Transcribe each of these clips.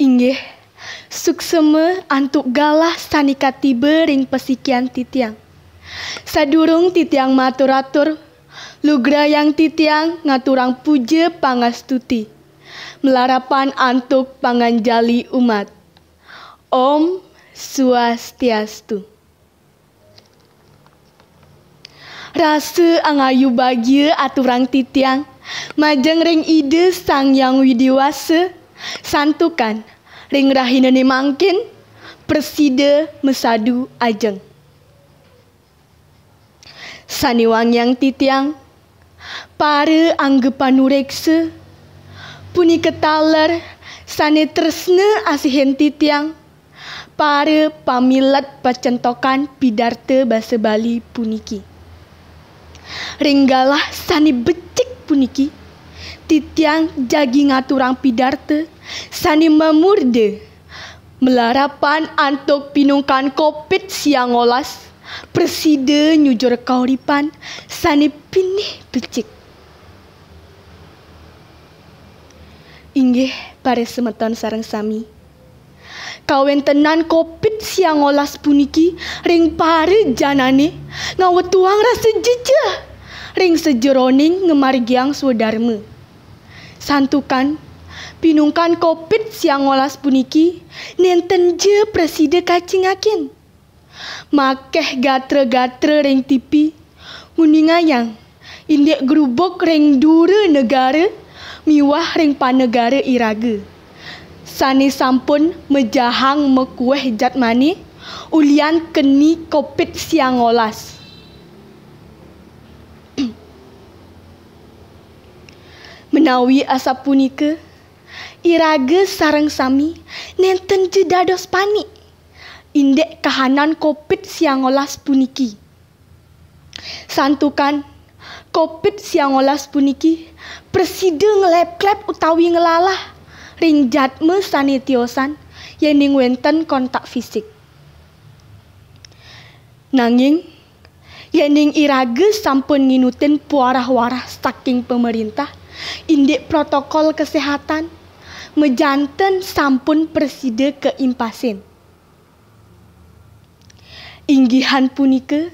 inggih sukseme antuk galah sanika bering pesikian titiang sadurung titiang maturatur lugra yang titiang ngaturang puje pangastuti melarapan antuk panganjali umat om swastiastu rasa angayu bagia aturang titiang majeng ring ide sang yang widiwase santukan ring rahina ni mangkin persida mesadu ajeng saniwang yang titiang para angge nureksa puni ketalar sani tresna asihen titiang para pamilat pacentokan pidarte bahasa Bali puniki. Ringgalah sani becik puniki titiang jagi ngaturang pidarte sani memurde melarapan antuk pinungkan kopit siang olas preside nyujur kauripan sani pinih becik inggih pare semeton sarang sami Kawen tenan kopit siang olas puniki ring pare janane ngawetuang rasa jejah ring sejeroning ngemargiang swadarma santukan pinungkan kopit siang olas puniki nenten je preside kacingakin makeh gatre-gatre reng tipi muningayang indek gerubok reng dure negara miwah reng panegara iraga sani sampun mejahang mekueh jatmani ulian keni kopit siang olas menawi asap punika irage sarang sami nenten jedados panik indek kahanan kopit siangolas puniki santukan kopit siangolas puniki persida ngelep-klep utawi ngelalah ringjatme sanitiosan yening wenten kontak fisik nanging Yening irage sampun nginutin puarah-warah saking pemerintah, indik protokol kesehatan, mejanten sampun preside keimpasin. Inggihan punike,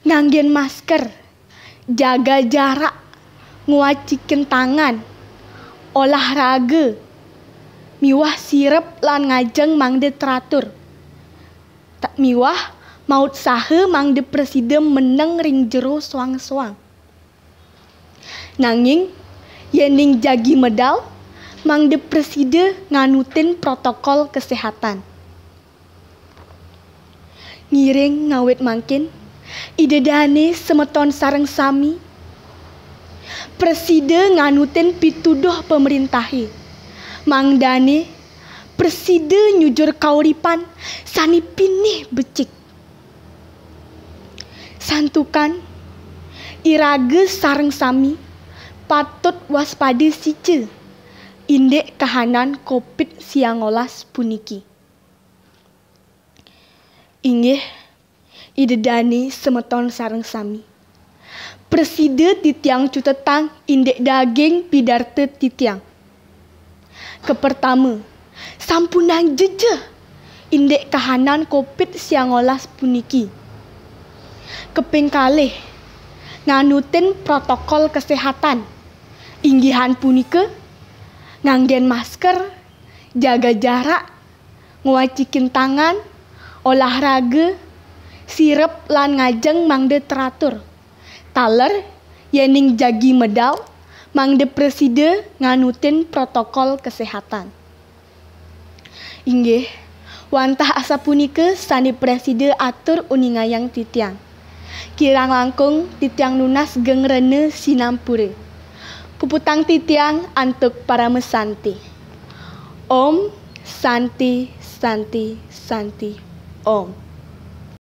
nganggen masker, jaga jarak, nguaciken tangan, olahraga, miwah sirep lan ngajeng mangde teratur. Tak miwah maut sahe mang de presiden meneng ring jero suang suang Nanging, yening jagi medal, mang de preside nganutin protokol kesehatan. Ngiring ngawet mangkin, ide dane semeton sarang sami. Preside nganutin pituduh pemerintahi. mang dani preside nyujur kauripan, sani pinih becik santukan irage sareng sami patut waspada sice indek kahanan kopit siangolas puniki inggih dani semeton sareng sami Preside titiang cutetang indek daging pidarte titiang. Kepertama, sampunan jeje indek kahanan kopit siangolas puniki keping kalih nganutin protokol kesehatan inggihan punike nganggen masker jaga jarak nguacikin tangan olahraga sirep lan ngajeng mangde teratur taler yening jagi medal mangde preside nganutin protokol kesehatan inggih wantah asa punike sandi preside atur uningayang titiang kirang langkung titiang nunas geng rene sinampure. Puputang titiang antuk para mesanti. Om Santi Santi Santi Om.